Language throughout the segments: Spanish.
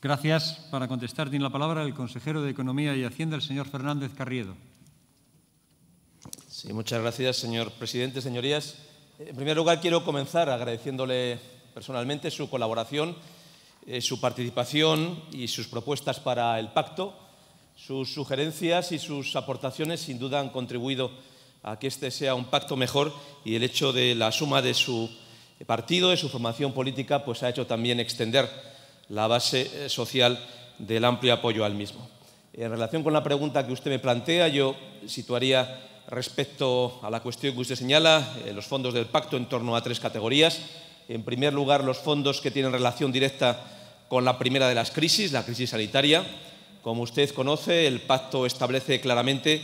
Gracias. Para contestar tiene la palabra el consejero de Economía y Hacienda, el señor Fernández Carriedo. Sí, muchas gracias, señor presidente, señorías. En primer lugar, quiero comenzar agradeciéndole personalmente su colaboración, eh, su participación y sus propuestas para el pacto. Sus sugerencias y sus aportaciones sin duda han contribuido a que este sea un pacto mejor y el hecho de la suma de su partido, de su formación política, pues ha hecho también extender la base eh, social del amplio apoyo al mismo. En relación con la pregunta que usted me plantea, yo situaría respecto a la cuestión que usted señala, eh, los fondos del pacto en torno a tres categorías. En primer lugar, los fondos que tienen relación directa con la primera de las crisis, la crisis sanitaria. Como usted conoce, el pacto establece claramente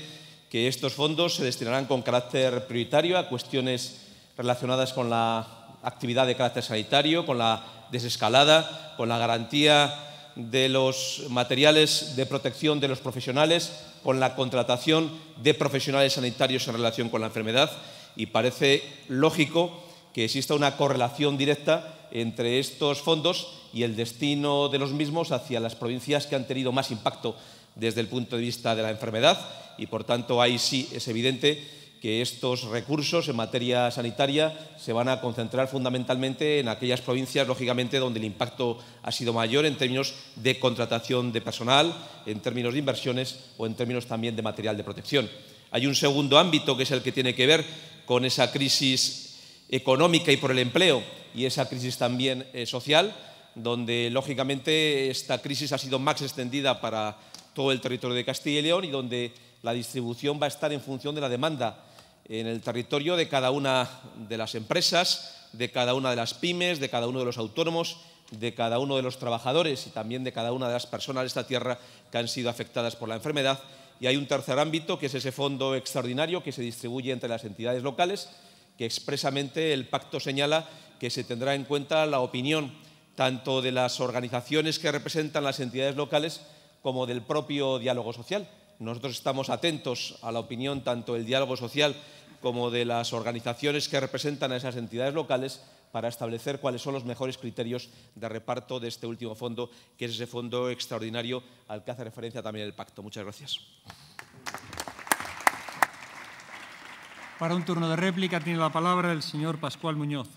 que estos fondos se destinarán con carácter prioritario a cuestiones relacionadas con la actividad de carácter sanitario, con la desescalada, con la garantía de los materiales de protección de los profesionales, con la contratación de profesionales sanitarios en relación con la enfermedad y parece lógico que exista una correlación directa entre estos fondos y el destino de los mismos hacia las provincias que han tenido más impacto desde el punto de vista de la enfermedad y por tanto ahí sí es evidente que estos recursos en materia sanitaria se van a concentrar fundamentalmente en aquellas provincias, lógicamente, donde el impacto ha sido mayor en términos de contratación de personal, en términos de inversiones o en términos también de material de protección. Hay un segundo ámbito que es el que tiene que ver con esa crisis económica y por el empleo y esa crisis también eh, social, donde lógicamente esta crisis ha sido más extendida para todo el territorio de Castilla y León y donde la distribución va a estar en función de la demanda en el territorio de cada una de las empresas, de cada una de las pymes, de cada uno de los autónomos, de cada uno de los trabajadores y también de cada una de las personas de esta tierra que han sido afectadas por la enfermedad. Y hay un tercer ámbito, que es ese fondo extraordinario que se distribuye entre las entidades locales, que expresamente el pacto señala que se tendrá en cuenta la opinión tanto de las organizaciones que representan las entidades locales como del propio diálogo social. Nosotros estamos atentos a la opinión tanto del diálogo social como de las organizaciones que representan a esas entidades locales para establecer cuáles son los mejores criterios de reparto de este último fondo, que es ese fondo extraordinario al que hace referencia también el pacto. Muchas gracias. Para un turno de réplica tiene la palabra el señor Pascual Muñoz.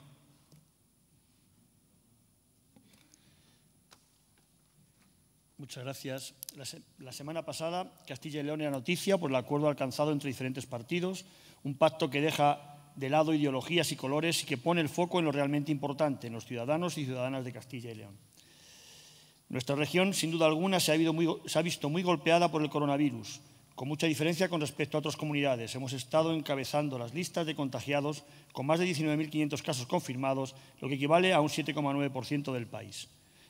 Muchas gracias. La, semana pasada, Castilla y León era noticia por el acuerdo alcanzado entre diferentes partidos, un pacto que deja de lado ideologías y colores y que pone el foco en lo realmente importante, en los ciudadanos y ciudadanas de Castilla y León. Nuestra región, sin duda alguna, se ha, se ha visto muy golpeada por el coronavirus, con mucha diferencia con respecto a otras comunidades. Hemos estado encabezando las listas de contagiados con más de 19.500 casos confirmados, lo que equivale a un 7,9% del país.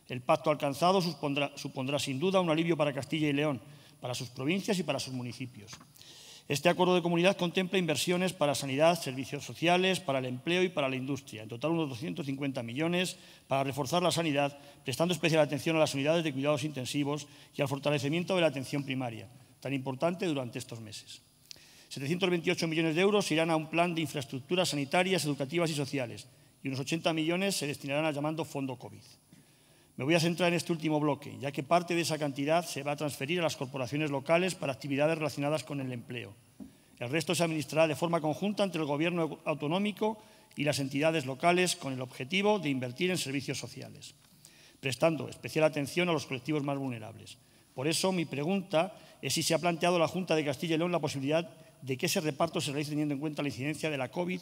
El pacto alcanzado supondrá, sin duda un alivio para Castilla y León, para sus provincias y para sus municipios. Este acuerdo de comunidad contempla inversiones para sanidad, servicios sociales, para el empleo y para la industria. En total, unos 250 millones para reforzar la sanidad, prestando especial atención a las unidades de cuidados intensivos y al fortalecimiento de la atención primaria, tan importante durante estos meses. 728 millones de euros irán a un plan de infraestructuras sanitarias, educativas y sociales y unos 80 millones se destinarán a llamando Fondo COVID. Me voy a centrar en este último bloque, ya que parte de esa cantidad se va a transferir a las corporaciones locales para actividades relacionadas con el empleo. El resto se administrará de forma conjunta entre el Gobierno autonómico y las entidades locales con el objetivo de invertir en servicios sociales, prestando especial atención a los colectivos más vulnerables. Por eso, mi pregunta es si se ha planteado la Junta de Castilla y León la posibilidad de que ese reparto se realice teniendo en cuenta la incidencia de la COVID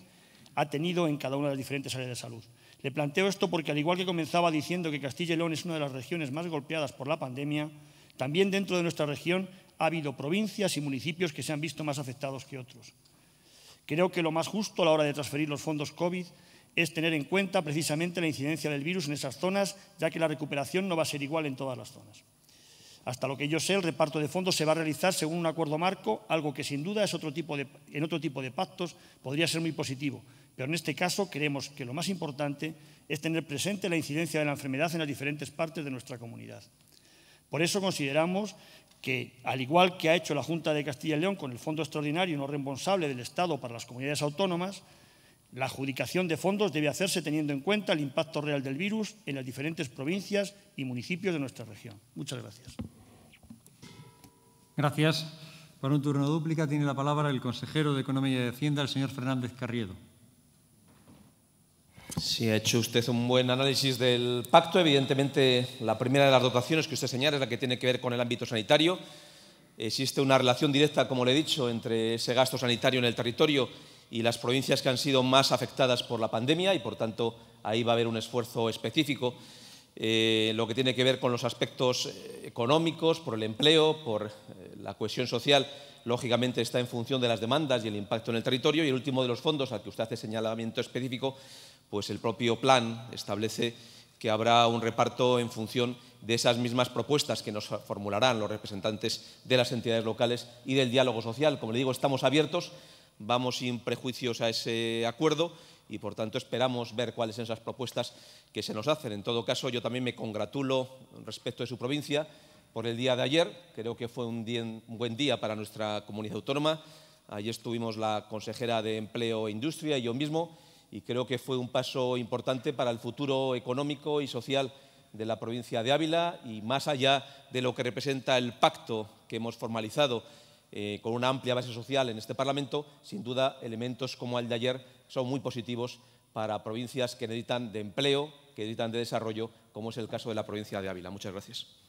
ha tenido en cada una de las diferentes áreas de salud. Le planteo esto porque, al igual que comenzaba diciendo que Castilla y León es una de las regiones más golpeadas por la pandemia, también dentro de nuestra región ha habido provincias y municipios que se han visto más afectados que otros. Creo que lo más justo a la hora de transferir los fondos COVID es tener en cuenta precisamente la incidencia del virus en esas zonas, ya que la recuperación no va a ser igual en todas las zonas. Hasta lo que yo sé, el reparto de fondos se va a realizar según un acuerdo marco, algo que sin duda es otro tipo en otro tipo de pactos podría ser muy positivo, pero en este caso creemos que lo más importante es tener presente la incidencia de la enfermedad en las diferentes partes de nuestra comunidad. Por eso consideramos que, al igual que ha hecho la Junta de Castilla y León con el Fondo Extraordinario no responsable del Estado para las comunidades autónomas, la adjudicación de fondos debe hacerse teniendo en cuenta el impacto real del virus en las diferentes provincias y municipios de nuestra región. Muchas gracias. Gracias. Para un turno dúplica tiene la palabra el consejero de Economía y Hacienda, el señor Fernández Carriedo. Sí, ha hecho usted un buen análisis del pacto. Evidentemente, la primera de las dotaciones que usted señala es la que tiene que ver con el ámbito sanitario. Existe una relación directa, como le he dicho, entre ese gasto sanitario en el territorio y las provincias que han sido más afectadas por la pandemia y, por tanto, ahí va a haber un esfuerzo específico. Eh, lo que tiene que ver con los aspectos eh, económicos, por el empleo, por eh, la cohesión social, lógicamente está en función de las demandas y el impacto en el territorio. Y el último de los fondos al que usted hace señalamiento específico pues el propio plan establece que habrá un reparto en función de esas mismas propuestas que nos formularán los representantes de las entidades locales y del diálogo social. Como le digo, estamos abiertos, vamos sin prejuicios a ese acuerdo y, por tanto, esperamos ver cuáles son esas propuestas que se nos hacen. En todo caso, yo también me congratulo respecto de su provincia por el día de ayer. Creo que fue un, buen día para nuestra comunidad autónoma. Allí estuvimos la consejera de Empleo e Industria y yo mismo y creo que fue un paso importante para el futuro económico y social de la provincia de Ávila y más allá de lo que representa el pacto que hemos formalizado eh, con una amplia base social en este Parlamento, sin duda elementos como el de ayer son muy positivos para provincias que necesitan de empleo, que necesitan de desarrollo, como es el caso de la provincia de Ávila. Muchas gracias.